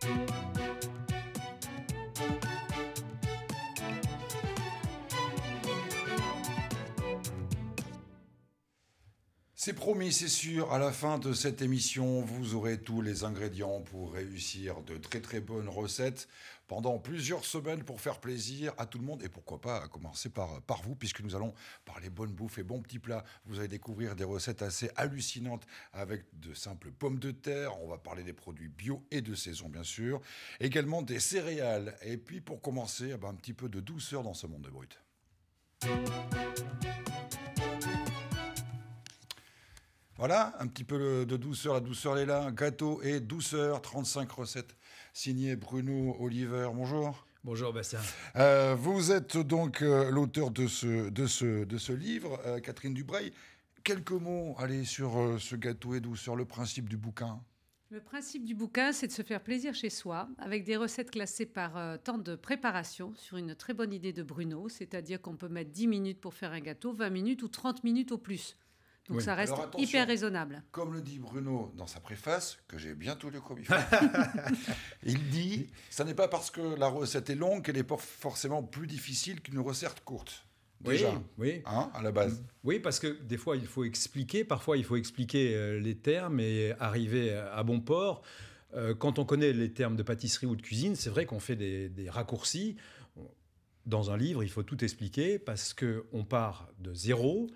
Thank you. C'est promis, c'est sûr, à la fin de cette émission, vous aurez tous les ingrédients pour réussir de très très bonnes recettes pendant plusieurs semaines pour faire plaisir à tout le monde et pourquoi pas à commencer par, par vous puisque nous allons parler bonne bouffe et bons petits plats. Vous allez découvrir des recettes assez hallucinantes avec de simples pommes de terre, on va parler des produits bio et de saison bien sûr, également des céréales et puis pour commencer eh ben, un petit peu de douceur dans ce monde de brut. Voilà, un petit peu de douceur, la douceur est là. Gâteau et douceur, 35 recettes. signées Bruno Oliver, bonjour. Bonjour Bastien. Euh, vous êtes donc euh, l'auteur de ce, livre, euh, Catherine Dubreuil. Quelques mots, allez, sur ce gâteau et douceur, le principe du bouquin. Le principe du bouquin, c'est de se faire plaisir chez soi, avec des recettes classées par temps de préparation, sur une très bonne idée de Bruno, c'est-à-dire qu'on peut mettre 10 minutes pour faire un gâteau, 20 minutes ou 30 minutes au plus. Donc ça reste hyper raisonnable. Comme le dit Bruno dans sa préface, que j'ai bientôt lu comme il il dit Ça n'est pas parce que la recette est longue qu'elle est forcément plus difficile qu'une recette courte. Déjà, oui, hein, à la base. Mm. Oui, parce que des fois il faut expliquer, parfois il faut expliquer euh, les termes et arriver euh, à bon port. Euh, quand on connaît les termes de pâtisserie ou de cuisine, c'est vrai qu'on fait des raccourcis dans un livre, il faut tout expliquer parce que on part de zéro.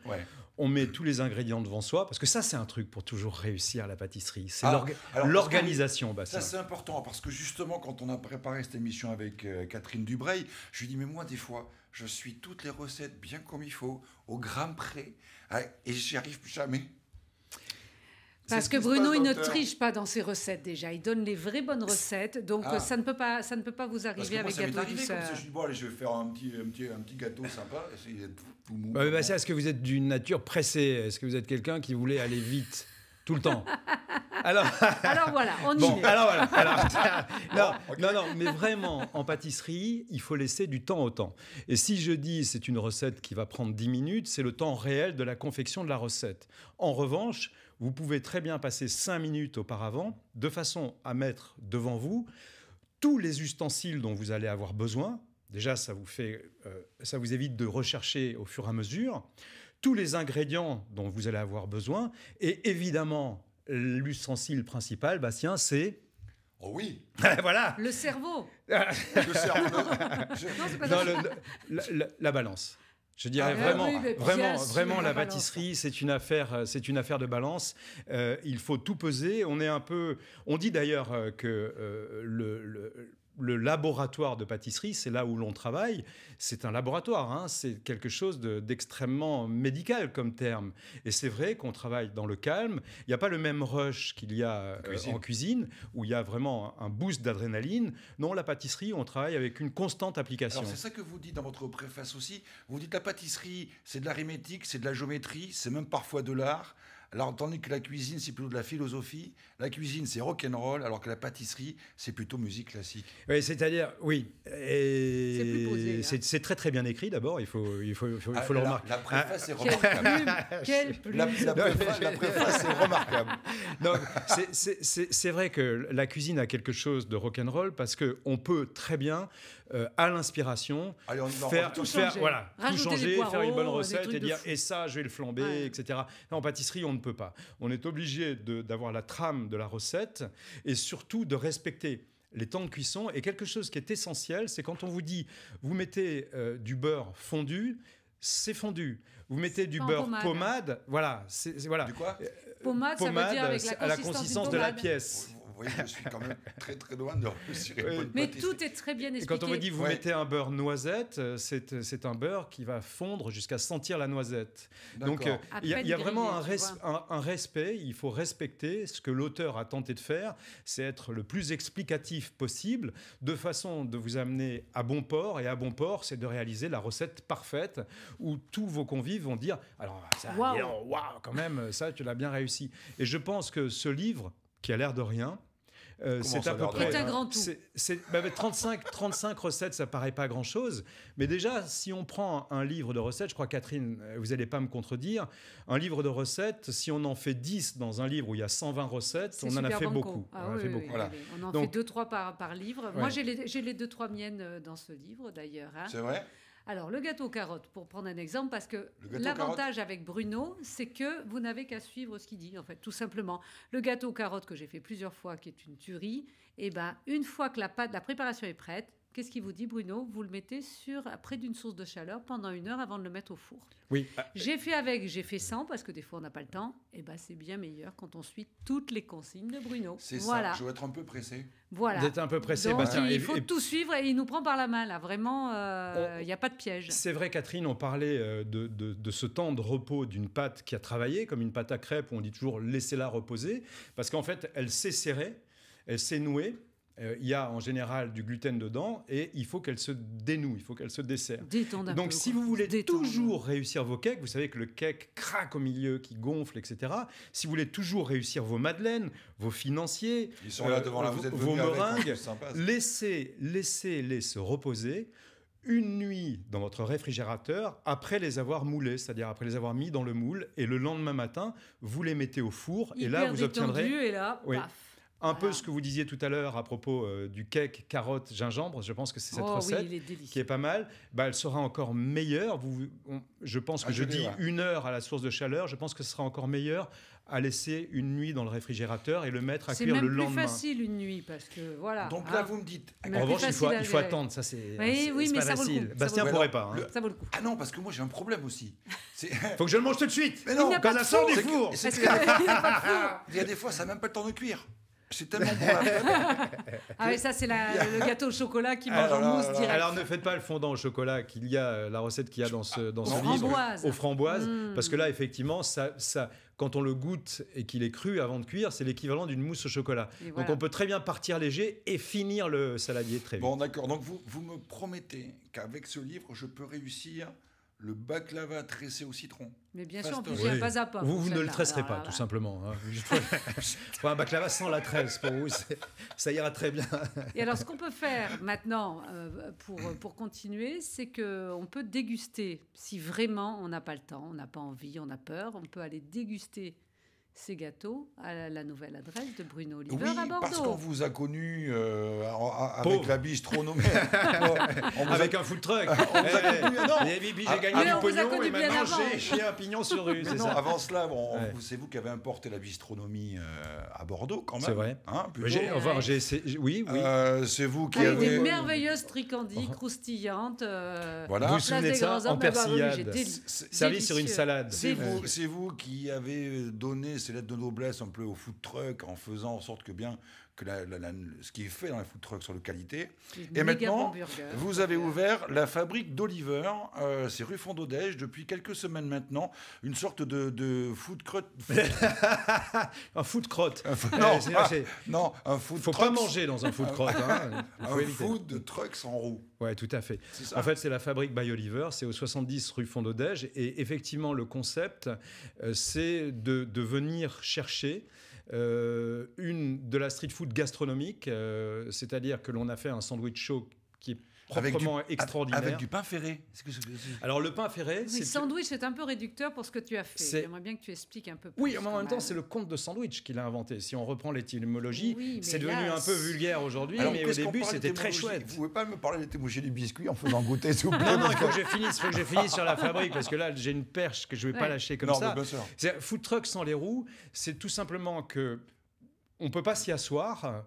On met tous les ingrédients devant soi parce que ça, c'est un truc pour toujours réussir à la pâtisserie. C'est ah, l'organisation, Ça, c'est important parce que justement, quand on a préparé cette émission avec euh, Catherine Dubreuil, je lui dis mais moi, des fois, je suis toutes les recettes bien comme il faut, au gramme près, hein, et j'y arrive jamais. Parce que Bruno, il ne triche pas dans ses recettes déjà. Il donne les vraies bonnes recettes. Donc ah. ça, ne peut pas, ça ne peut pas vous arriver avec gâteau arrivé, euh. je je vais faire un petit, un petit, un petit gâteau sympa. Est bah, ce que vous êtes d'une nature pressée Est-ce que vous êtes quelqu'un qui voulait aller vite tout le temps. Alors, voilà, on bon, Alors voilà. non, non, non, mais vraiment, en pâtisserie, il faut laisser du temps au temps. Et si je dis c'est une recette qui va prendre 10 minutes, c'est le temps réel de la confection de la recette. En revanche, vous pouvez très bien passer cinq minutes auparavant, de façon à mettre devant vous tous les ustensiles dont vous allez avoir besoin. Déjà, ça vous, fait, euh, ça vous évite de rechercher au fur et à mesure tous les ingrédients dont vous allez avoir besoin. Et évidemment, l'ustensile principal, Bastien, c'est Oh oui. voilà. Le cerveau. le cerveau. non, pas la, balance. Je dirais ah vraiment, vraiment, vraiment, la, pâtisserie, c'est une affaire, euh, c'est une affaire de balance. Euh, il faut tout peser. On est un peu, on dit d'ailleurs euh, que le le laboratoire de pâtisserie, c'est là où l'on travaille. C'est un laboratoire, hein. c'est quelque chose d'extrêmement médical comme terme. Et c'est vrai qu'on travaille dans le calme. Il n'y a pas le même rush qu'il y a en euh, cuisine, où il y a vraiment un boost d'adrénaline. Non, la pâtisserie, on travaille avec une constante application. C'est ça que vous dites dans votre préface aussi. Vous dites la pâtisserie, c'est de l'arithmétique, c'est de la géométrie, c'est même parfois de l'art. Alors, tandis que la cuisine, c'est plutôt de la philosophie, la cuisine, c'est rock'n'roll, alors que la pâtisserie, c'est plutôt musique classique. Oui, c'est-à-dire, oui. Hein. c'est très, très bien écrit, d'abord, il faut, il faut, il faut, le ah, remarquer. La préface est ah, remarquable. La, préface, est remarquable. c'est vrai que la cuisine a quelque chose de rock'n'roll parce qu'on peut très bien, euh, à l'inspiration, faire, tout faire, changer, voilà, changer faire une bonne recette et dire, et ça, je vais le flamber, etc. En pâtisserie, on ne peut pas. On est obligé d'avoir la trame de la recette et surtout de respecter les temps de cuisson. Et quelque chose qui est essentiel, c'est quand on vous dit, vous mettez euh, du beurre fondu, c'est fondu. Vous mettez du beurre pommade. voilà, voilà. Du quoi pommade, ça veut dire avec la la consistance de la pièce vous voyez, je suis quand même très très loin de Mais tout est très bien expliqué. quand on vous dit vous mettez un beurre noisette, euh, euh, c'est un beurre qui va fondre jusqu'à sentir la noisette. Donc euh, il y a, vraiment un, un, respect, il faut respecter ce que l'auteur a tenté de faire, c'est être le plus explicatif possible, de façon de vous amener à bon port, et à bon port, c'est de réaliser la recette parfaite, où tous vos convives vont dire, alors ça, waouh, quand même, ça, tu l'as bien réussi. Et je pense que ce livre, qui a l'air de rien. Euh, c'est à peu près c'est, 35, 35 bah, recettes, ça paraît pas grand-chose, mais déjà si on prend un livre de recettes, je crois Catherine, euh, vous n'allez pas me contredire, un livre de recettes, si on en fait 10 dans un livre où il y a 120 recettes, ah on en a fait beaucoup. on en fait deux trois par, par livre. Moi j'ai les, 2-3 deux trois miennes euh, dans ce livre d'ailleurs. Hein. C'est vrai. Alors, le gâteau carotte, pour prendre un exemple, parce que l'avantage avec Bruno, c'est que vous n'avez qu'à suivre ce qu'il dit, en fait, tout simplement. Le gâteau carotte que j'ai fait plusieurs fois, qui est une tuerie, et eh ben, une fois que la, pâte, la préparation est prête, Qu'est-ce qu'il vous dit, Bruno Vous le mettez sur près d'une source de chaleur pendant une heure avant de le mettre au four. Oui. J'ai fait avec, j'ai fait sans parce que des fois on n'a pas le temps. Et eh ben c'est bien meilleur quand on suit toutes les consignes de Bruno. C'est ça. Je vais être un peu pressé. Voilà. D'être un peu pressé. Il faut tout suivre et il nous prend par la main là. Vraiment, euh, il n'y a pas de piège. C'est vrai, Catherine, on parlait euh, de, de ce temps de repos d'une pâte qui a travaillé comme une pâte à crêpe où on dit toujours laissez-la reposer parce qu'en fait elle s'est serrée, elle s'est nouée euh, il y a en général du gluten dedans et il faut qu'elle se dénoue, il faut qu'elle se desserre. Donc si vous voulez toujours réussir vos cakes, vous savez que le cake craque au milieu, qui gonfle, etc. Si vous voulez toujours réussir vos madeleines, vos financiers, euh, vos meringues, laissez, les se reposer une nuit dans votre réfrigérateur après les avoir moulés, c'est-à-dire après les avoir mis dans le moule, et le lendemain matin, vous les mettez au four, et là vous obtiendrez... et là, un peu ce que vous disiez tout à l'heure à propos euh, du cake carotte gingembre, je pense que c'est cette oh recette qui est pas mal. Bah, elle sera encore meilleure. Vous, je pense ah, que je, dis une heure à la source de chaleur. Je pense que ce sera encore meilleur à laisser une nuit dans le réfrigérateur et le mettre à cuire le lendemain. C'est même plus facile une nuit parce que voilà. Donc hein. là, vous me dites. En revanche, il faut, il faut attendre. Ça, c'est oui, mais ça Vaut le coup. Bastien pourrait pas. Ça vaut le coup. Ah non, parce que moi j'ai un problème aussi. Faut que je le mange tout de suite. Mais non, quand ça sort du four. Il y a des fois, ça n'a même pas le temps de cuire. C'est tellement bon. ah oui, ça c'est le gâteau au chocolat qui mange alors, en mousse direct. Alors ne faites pas le fondant au chocolat qu'il y a euh, la recette qu'il y a dans ce dans ce livre framboise. aux framboises hmm. parce que là effectivement ça ça quand on le goûte et qu'il est cru avant de cuire, c'est l'équivalent d'une mousse au chocolat. Donc on peut très bien partir léger et finir le saladier très vite. Bon d'accord. Donc vous vous me promettez qu'avec ce livre, je peux réussir le baklava tressé au citron. Mais bien sûr, en plus, il pas à pas. Vous, vous hein. ne le tresserez pas, tout simplement. Hein. un baklava sans la tresse, pour vous, ça ira très bien. Et alors, ce qu'on peut faire maintenant euh, pour, pour continuer, c'est qu'on peut déguster. Si vraiment on n'a pas le temps, on n'a pas envie, on a peur, on peut aller déguster ces gâteaux à la nouvelle adresse de Bruno Oliver à Bordeaux. parce qu'on vous a connu euh, avec la bistronomie. avec un food truck. on vous eh, j'ai ah, gagné ah, du pognon et maintenant j'ai un pignon sur rue. avant cela, c'est vous qui avez importé la bistronomie euh, à Bordeaux quand même. C'est vrai. Hein, j'ai, enfin, oui, oui. Euh, c'est vous qui avec ah, avez... Des merveilleuses tricandies oh. croustillantes. voilà. Vous souvenez de ça En persillade. Servi sur une salade. C'est vous qui avez donné c'est l'aide de noblesse un peu au food truck en faisant en sorte que bien que ce qui est fait dans les food trucks sur le qualité. Et maintenant, vous avez ouvert la fabrique d'Oliver, euh, c'est rue Fondodège, depuis quelques semaines maintenant, une sorte de, de food crotte. un food crotte. non, ah, Faut pas manger dans un food ah, crotte. Hein. un food truck sans roue. Ouais, tout à fait. En fait, c'est la fabrique by Oliver, c'est au 70 rue Fondodège, et effectivement, le concept, euh, c'est de, de venir chercher euh, une de la street food gastronomique, euh, c'est-à-dire que l'on a fait un sandwich chaud qui est avec du, extraordinaire. Avec du pain ferré. Alors le pain ferré, oui, sandwich, c'est un peu réducteur pour ce que tu as fait. J'aimerais bien que tu expliques un peu Oui, en même temps, c'est le conte de sandwich qu'il a inventé. Si on reprend l'étymologie, c'est devenu un peu vulgaire aujourd'hui, mais au début, c'était très chouette. Vous pouvez pas me parler d'étymologie du biscuit en faisant goûter, s'il vous plaît Non, non, il faut que je finisse, faut que sur la fabrique parce que là, j'ai une perche que je ne vais pas lâcher comme ça. Food truck sans les roues, c'est tout simplement que on peut pas s'y asseoir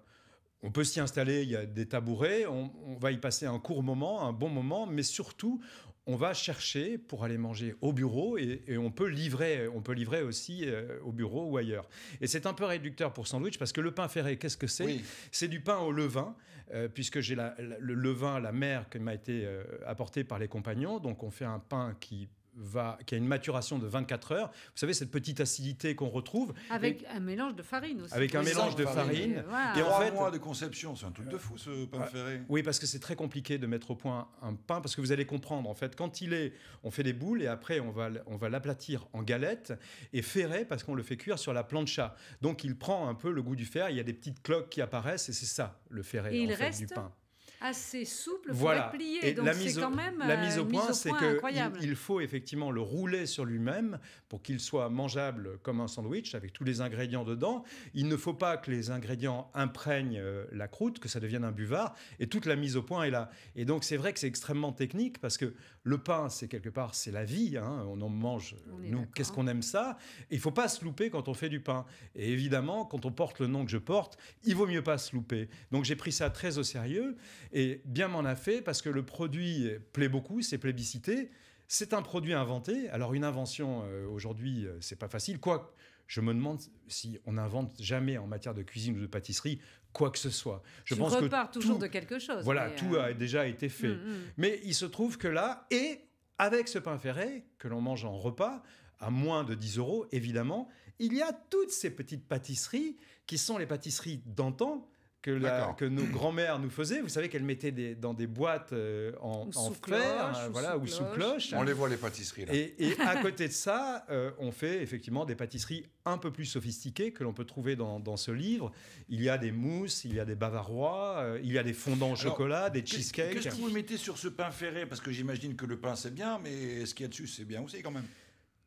on peut s'y installer, il y a des tabourets, on, va y passer un court moment, un bon moment, mais surtout, on va chercher pour aller manger au bureau et, on peut livrer, on peut livrer aussi euh, au bureau ou ailleurs. Et c'est un peu réducteur pour sandwich parce que le pain ferré, qu'est-ce que c'est C'est du pain au levain, euh, puisque j'ai le levain, la mer, qui m'a été euh, apportée par les compagnons, donc on fait un pain qui va, qui a une maturation de 24 heures. Vous savez, cette petite acidité qu'on retrouve. Avec un mélange de farine aussi. Avec un mélange de farine. mois de conception, c'est un truc de fou ce pain ferré. Oui, parce que c'est très compliqué de mettre au point un pain, parce que vous allez comprendre, en fait, quand il est, on fait des boules et après on va, on va l'aplatir en galette et ferré parce qu'on le fait cuire sur la plancha. Donc il prend un peu le goût du fer, il y a des petites cloques qui apparaissent et c'est ça le ferré en fait, du pain assez souple pour voilà. être Et Donc c'est quand même la euh, mise au point, c'est que il faut effectivement le rouler sur lui-même pour qu'il soit mangeable comme un sandwich avec tous les ingrédients dedans. Il ne faut pas que les ingrédients imprègnent euh, la croûte, que ça devienne un buvard. Et toute la mise au point est là. Et donc c'est vrai que c'est extrêmement technique parce que le pain, c'est quelque part, c'est la vie. Hein. On en mange. nous, qu'est-ce qu'on aime ça Il il faut pas se louper quand on fait du pain. Et évidemment, quand on porte le nom que je porte, il vaut mieux pas se louper. Donc j'ai pris ça très au sérieux. Et bien m'en a fait parce que le produit plaît beaucoup, c'est plébiscité. C'est un produit inventé. Alors une invention euh, aujourd'hui, ce euh, c'est pas facile. Quoi, je me demande si on n'invente jamais en matière de cuisine ou de pâtisserie quoi que ce soit. Je tu repars toujours de quelque chose. Voilà, tout euh, a déjà été fait. Mm, mm. Mais il se trouve que là, et avec ce pain ferré que l'on mange en repas, à moins de 10 euros évidemment, il y a toutes ces petites pâtisseries qui sont les pâtisseries d'antan que, nos grands-mères nous faisaient. Vous savez qu'elles mettaient des, dans des boîtes euh, en, en fer, euh, voilà, ou sous, cloche. On les voit les pâtisseries là. Et, à côté de ça, euh, on fait effectivement des pâtisseries un peu plus sophistiquées que l'on peut trouver dans, ce livre. Il y a des mousses, il y a des bavarois, il y a des fondants au chocolat, des cheesecakes. Qu'est-ce que vous mettez sur ce pain ferré Parce que j'imagine que le pain c'est bien, mais ce qu'il y a dessus c'est bien aussi quand même.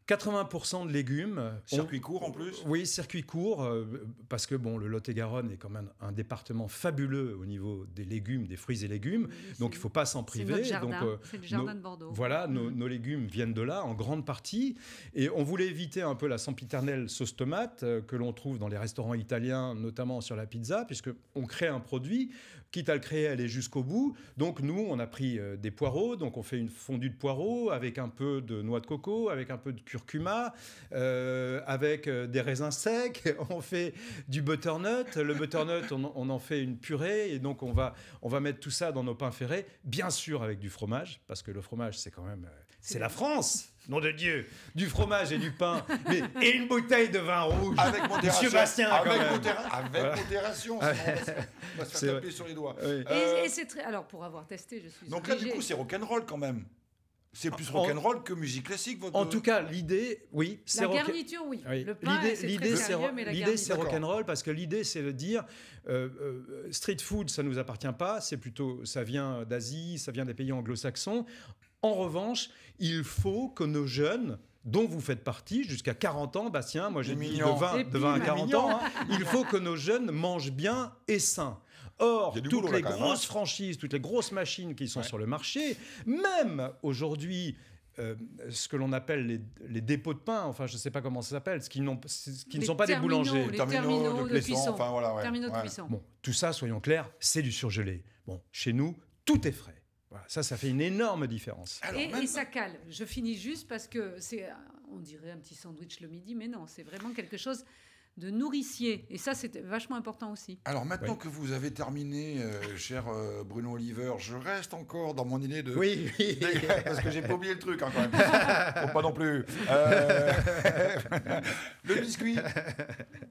80% de légumes. Euh, circuit court en plus Oui, circuit court, euh, parce que bon, le Lot-et-Garonne est quand même un département fabuleux au niveau des légumes, des fruits et légumes, donc il ne faut pas s'en priver. Euh, c'est le jardin de Bordeaux. Voilà, mm-hmm. nos, légumes viennent de là en grande partie, et on voulait éviter un peu la sempiternelle sauce tomate que l'on trouve dans les restaurants italiens, notamment sur la pizza, puisqu'on crée un produit quitte à le créer, aller jusqu'au bout. Donc nous, on a pris euh, des poireaux, donc on fait une fondue de poireaux avec un peu de noix de coco, avec un peu de curcuma, euh, avec euh, des raisins secs. On fait du butternut. Le butternut, on, on, en fait une purée et donc on va on va mettre tout ça dans nos pains ferrés, bien sûr avec du fromage parce que le fromage c'est quand même c'est la France nom de Dieu, du fromage et du pain, mais, et une bouteille de vin rouge. Avec modération. Monsieur Bastien, avec, quand avec modération. on, va se, faire taper sur les doigts. Euh, et, et c'est très. Alors, pour avoir testé, je suis. Donc là, du coup, c'est rock'n'roll quand même. C'est plus rock'n'roll que musique classique. Votre... En tout cas, l'idée, oui, c'est la garniture, oui. Le pain, l'idée, l'idée, c'est rock'n'roll parce que l'idée, c'est de dire euh, euh, street food, ça nous appartient pas. C'est plutôt, ça vient d'Asie, ça vient des pays anglo-saxons. En revanche, il faut que nos jeunes dont vous faites partie, jusqu'à 40 ans, Bastien, moi j'ai mis de 20, 20 à 40 ans, hein. Hein, il faut que nos jeunes mangent bien et sains. Or, toutes les grosses hein. franchises, toutes les grosses machines qui sont sur le marché, même aujourd'hui, euh, ce que l'on appelle les, dépôts de pain, enfin je ne sais pas comment ça s'appelle, ce qui, ne sont pas des boulangers. Les terminaux, de, cuisson. tout ça, soyons clairs, c'est du surgelé. Bon, chez nous, tout est frais ça, ça fait une énorme différence. et, et, ça cale. Je finis juste parce que c'est, on dirait un petit sandwich le midi, mais non, c'est vraiment quelque chose de nourricier. Et ça, c'est vachement important aussi. Alors maintenant que vous avez terminé, euh, cher euh, Bruno Oliver, je reste encore dans mon idée de... Oui, oui. parce que j'ai pas oublié le truc hein, quand même. pas non plus. Euh, le biscuit.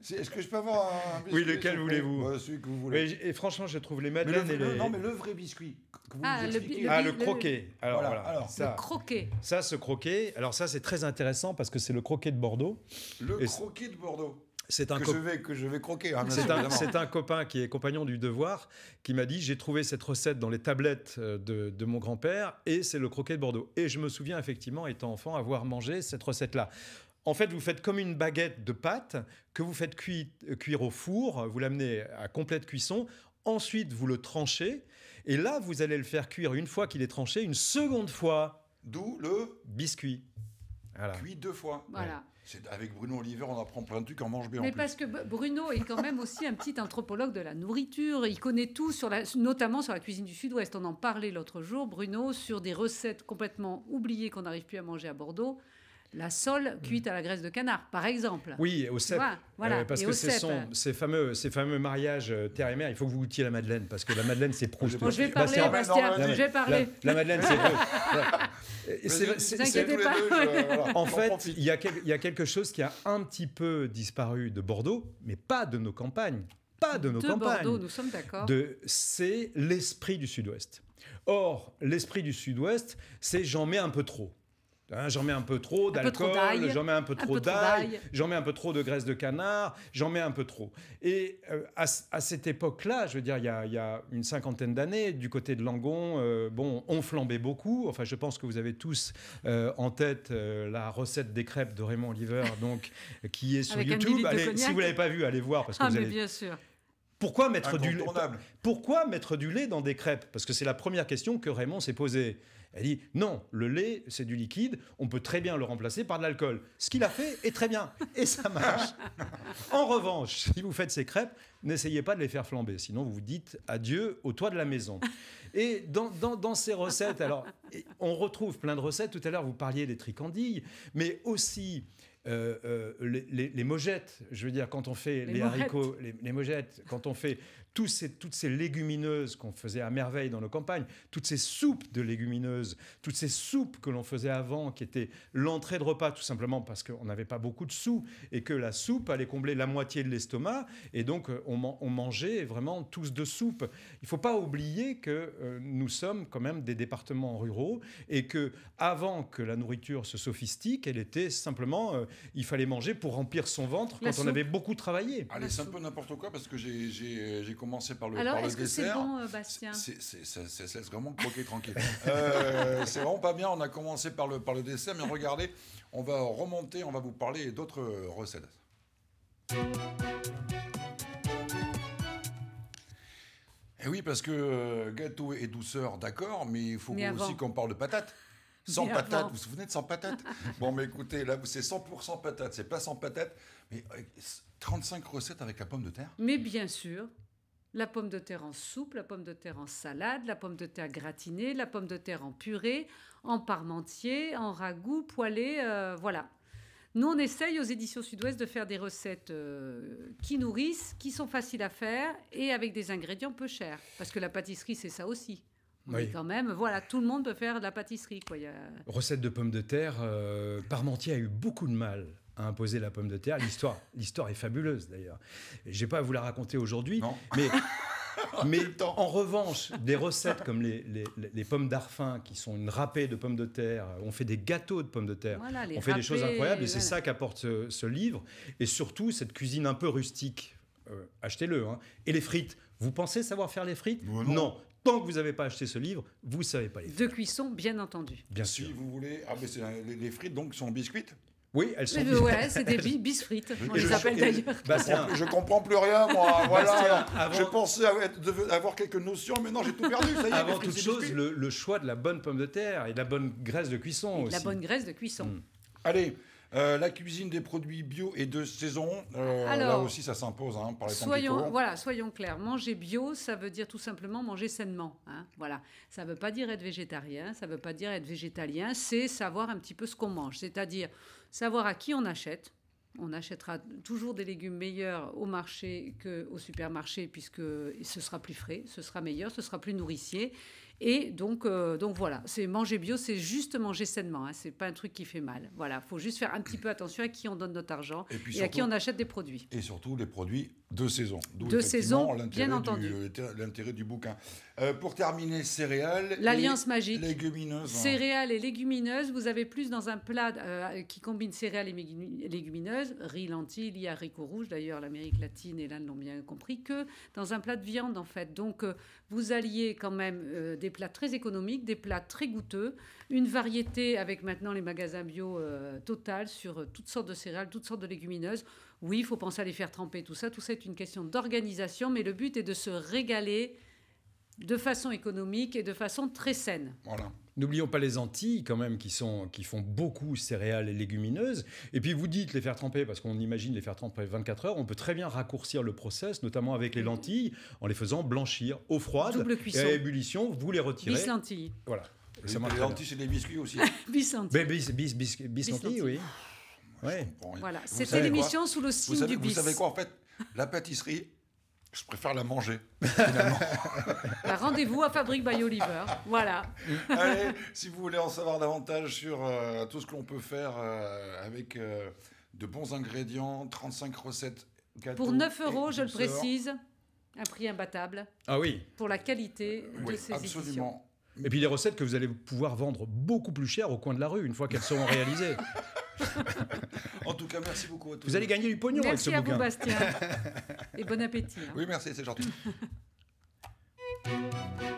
Est-ce que je peux avoir un biscuit Oui, lequel voulez-vous Celui que vous voulez. et franchement, je trouve les madeleines le, et les... Non, mais le vrai biscuit. ah, le, ah, le croquet. Alors voilà. le croquet. Ça, ce croquet. Alors ça, c'est très intéressant parce que c'est le croquet de Bordeaux. Le croquet de Bordeaux c'est un que, je vais, croquer. Hein, c'est un, copain qui est compagnon du devoir qui m'a dit j'ai trouvé cette recette dans les tablettes euh, de, mon grand-père et c'est le croquet de Bordeaux. Et je me souviens effectivement, étant enfant, avoir mangé cette recette-là. En fait, vous faites comme une baguette de pâte que vous faites cuire, euh, cuire au four, vous l'amenez à complète cuisson. Ensuite, vous le tranchez et là, vous allez le faire cuire une fois qu'il est tranché, une seconde fois. D'où le biscuit. Voilà. Cuit deux fois. C'est avec Bruno Oliver, on apprend plein de trucs en mange bien. Mais parce que Bruno est quand même aussi un petit anthropologue de la nourriture. Il connaît tout sur notamment sur la cuisine du Sud-Ouest. On en parlait l'autre jour, Bruno, sur des recettes complètement oubliées qu'on n'arrive plus à manger à Bordeaux la sole mm. cuite à la graisse de canard, par exemple. Oui, au cèpe. Euh, parce que ces, fameux, ces fameux mariages euh, terre et mer. Il faut que vous goûtiez la Madeleine, parce que la Madeleine, c'est Proust. je vais bah, parler, Bastien. je vais parler. La, Madeleine, c'est Ne vous inquiétez pas. en fait, il y, a quelque chose qui a un petit peu disparu de Bordeaux, mais pas de nos campagnes pas de nos de campagnes. Bordeaux, nous sommes d'accord. C'est l'esprit du Sud-Ouest. Or, l'esprit du Sud-Ouest, c'est j'en mets un peu trop. Hein, j'en mets un peu trop d'alcool, j'en mets un peu trop d'ail, j'en mets un peu trop de graisse de canard, j'en mets un peu trop. Et euh, à, cette époque-là, je veux dire, il y a, une cinquantaine d'années, du côté de Langon, euh, bon, on flambait beaucoup. Enfin, je pense que vous avez tous euh, en tête la recette des crêpes de Raymond Oliver, donc, qui est sur YouTube. si vous l'avez pas vu, allez voir parce que ah, vous allez... bien sûr. Pourquoi mettre, du, pourquoi mettre du lait dans des crêpes Parce que c'est la première question que Raymond s'est posée. Elle dit non, le lait, c'est du liquide, on peut très bien le remplacer par de l'alcool. Ce qu'il a fait est très bien, et ça marche. en revanche, si vous faites ces crêpes, n'essayez pas de les faire flamber, sinon vous vous dites adieu au toit de la maison. Et dans, ces recettes, alors, on retrouve plein de recettes. Tout à l'heure, vous parliez des tricandilles, mais aussi. Euh, euh, les, les, mojettes, je veux dire, quand on fait les, les haricots, les, mojettes, quand on fait toutes ces légumineuses qu'on faisait à merveille dans nos campagnes, toutes ces soupes de légumineuses, toutes ces soupes que l'on faisait avant, qui étaient l'entrée de repas, tout simplement parce qu'on n'avait pas beaucoup de sous et que la soupe allait combler la moitié de l'estomac. Et donc, euh, on, mangeait vraiment tous de soupe. Il ne faut pas oublier que euh, nous sommes quand même des départements ruraux et que avant que la nourriture se sophistique, elle était simplement, euh, il fallait manger pour remplir son ventre quand on avait beaucoup travaillé. Allez, c'est un peu n'importe quoi parce que j'ai par le, Alors, est-ce c'est bon, euh, Bastien ça laisse vraiment croquer tranquille. Euh, c'est vraiment pas bien. On a commencé par le, par le dessert, mais regardez, on va remonter, on va vous parler d'autres recettes. Et eh oui, parce que euh, gâteau et douceur, d'accord, mais il faut aussi qu'on parle de patates. Sans patates, vous vous souvenez de sans patates Bon, mais écoutez, là, c'est 100% patates, c'est pas sans patates, mais 35 recettes avec la pomme de terre. Mais bien sûr la pomme de terre en soupe, la pomme de terre en salade, la pomme de terre gratinée, la pomme de terre en purée, en parmentier, en ragoût, poêlé, euh, voilà. Nous, on essaye aux éditions Sud-Ouest de faire des recettes euh, qui nourrissent, qui sont faciles à faire et avec des ingrédients peu chers. Parce que la pâtisserie, c'est ça aussi. Mais quand même, voilà, tout le monde peut faire de la pâtisserie. Recette de pommes de terre, euh, Parmentier a eu beaucoup de mal à imposé la pomme de terre. L'histoire, l'histoire est fabuleuse d'ailleurs. Je n'ai pas à vous la raconter aujourd'hui, mais mais en revanche, des recettes comme les, pommes d'arfin, qui sont une râpée de pommes de terre, on fait des gâteaux de pommes de terre, on fait des choses incroyables, et c'est ça qu'apporte ce, livre, et surtout cette cuisine un peu rustique. Euh, achetez-le. Hein. Et les frites, vous pensez savoir faire les frites non. Tant que vous n'avez pas acheté ce livre, vous ne savez pas les frites. De cuisson, bien entendu. Bien sûr. Si vous voulez, ah, les, les frites donc sont en biscuit oui, elles sont. c'est des bis frites. On les appelle d'ailleurs. Je je comprends plus rien, moi. Voilà. Je pensais avoir quelques notions, mais non, j'ai tout perdu. avant toute chose, le, choix de la bonne pomme de terre et de la bonne graisse de cuisson aussi. La bonne graisse de cuisson. Hmm. Allez, euh, la cuisine des produits bio et de saison, euh, là aussi ça s'impose hein, par soyons, Voilà, soyons clairs. Manger bio, ça veut dire tout simplement manger sainement. Hein, voilà, ça ne veut pas dire être végétarien, ça ne veut pas dire être végétalien. C'est savoir un petit peu ce qu'on mange, c'est-à-dire savoir à qui on achète. On achètera toujours des légumes meilleurs au marché qu'au supermarché puisque ce sera plus frais, ce sera meilleur, ce sera plus nourricier et donc, euh, donc voilà, c'est manger bio, c'est juste manger sainement. Hein, c'est pas un truc qui fait mal. Voilà, faut juste faire un petit peu attention à qui on donne notre argent et, à qui on achète des produits. Et surtout les produits de saison. De saison, bien entendu. Euh, l'intérêt du bouquin. Euh, pour terminer, céréales. L'alliance magique. Légumineuses. Céréales et légumineuses. Vous avez plus dans un plat qui combine céréales et légumineuses, riz, lentilles, il y haricots rouges. D'ailleurs, l'Amérique latine et l'Inde l'ont bien compris que dans un plat de viande en fait. Donc vous alliez quand même des des plats très économiques, des plats très goûteux, une variété avec maintenant les magasins bio euh, total sur euh, toutes sortes de céréales, toutes sortes de légumineuses. Oui, il faut penser à les faire tremper, tout ça. Tout ça est une question d'organisation, mais le but est de se régaler de façon économique et de façon très saine. Voilà. N'oublions pas les Antilles quand même qui, sont, qui font beaucoup céréales et légumineuses. Et puis vous dites les faire tremper parce qu'on imagine les faire tremper 24 heures. On peut très bien raccourcir le process, notamment avec les lentilles, en les faisant blanchir eau froide et à ébullition. Vous les retirez. Bis Voilà. Les, lentilles, c'est des biscuits aussi. bis lentilles. Bis, bis, bis, oui. Ah, voilà, c'était l'émission sous le signe du bis. Vous savez quoi en fait La pâtisserie, je préfère la manger, finalement. Bah, rendez-vous à Fabrique by Oliver. Voilà. Allez, si vous voulez en savoir davantage sur euh, tout ce que l'on peut faire euh, avec euh, de bons ingrédients, 35 recettes. Pour 9 euros, je le précise, un prix imbattable. Ah oui. Pour la qualité de ces absolument. Et puis les recettes que vous allez pouvoir vendre beaucoup plus cher au coin de la rue une fois qu'elles seront réalisées. en tout cas, merci beaucoup à tous. Vous allez gagner du pognon merci avec ce bouquin. Merci à vous, Bastien. Et bon appétit. Hein. Oui, merci, c'est gentil.